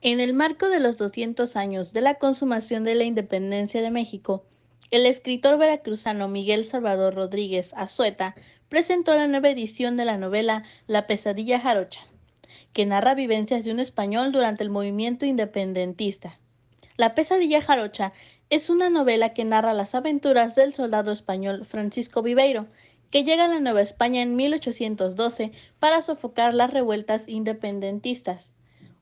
En el marco de los 200 años de la consumación de la independencia de México, el escritor veracruzano Miguel Salvador Rodríguez Azueta presentó la nueva edición de la novela La pesadilla jarocha, que narra vivencias de un español durante el movimiento independentista. La pesadilla jarocha es una novela que narra las aventuras del soldado español Francisco Viveiro, que llega a la Nueva España en 1812 para sofocar las revueltas independentistas.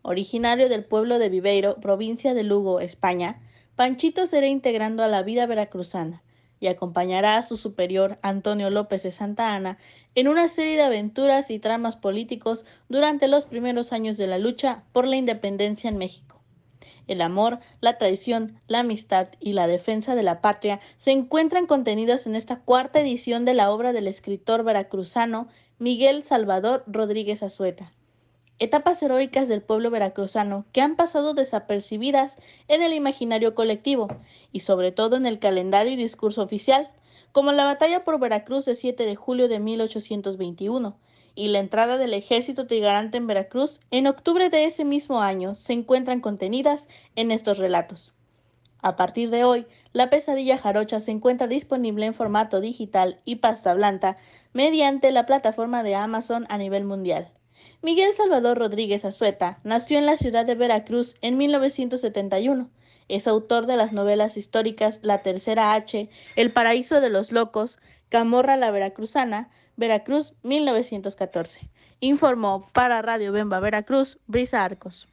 Originario del pueblo de Viveiro, provincia de Lugo, España, Panchito será integrando a la vida veracruzana y acompañará a su superior Antonio López de Santa Ana en una serie de aventuras y tramas políticos durante los primeros años de la lucha por la independencia en México. El amor, la traición, la amistad y la defensa de la patria se encuentran contenidos en esta cuarta edición de la obra del escritor veracruzano Miguel Salvador Rodríguez Azueta, etapas heroicas del pueblo veracruzano que han pasado desapercibidas en el imaginario colectivo y sobre todo en el calendario y discurso oficial, como la batalla por Veracruz de 7 de julio de 1821 y la entrada del ejército tigarante en Veracruz en octubre de ese mismo año se encuentran contenidas en estos relatos. A partir de hoy, la pesadilla jarocha se encuentra disponible en formato digital y pasta blanca mediante la plataforma de Amazon a nivel mundial. Miguel Salvador Rodríguez Azueta nació en la ciudad de Veracruz en 1971. Es autor de las novelas históricas La Tercera H, El Paraíso de los Locos, Camorra la Veracruzana, Veracruz 1914. Informó para Radio Bemba Veracruz Brisa Arcos.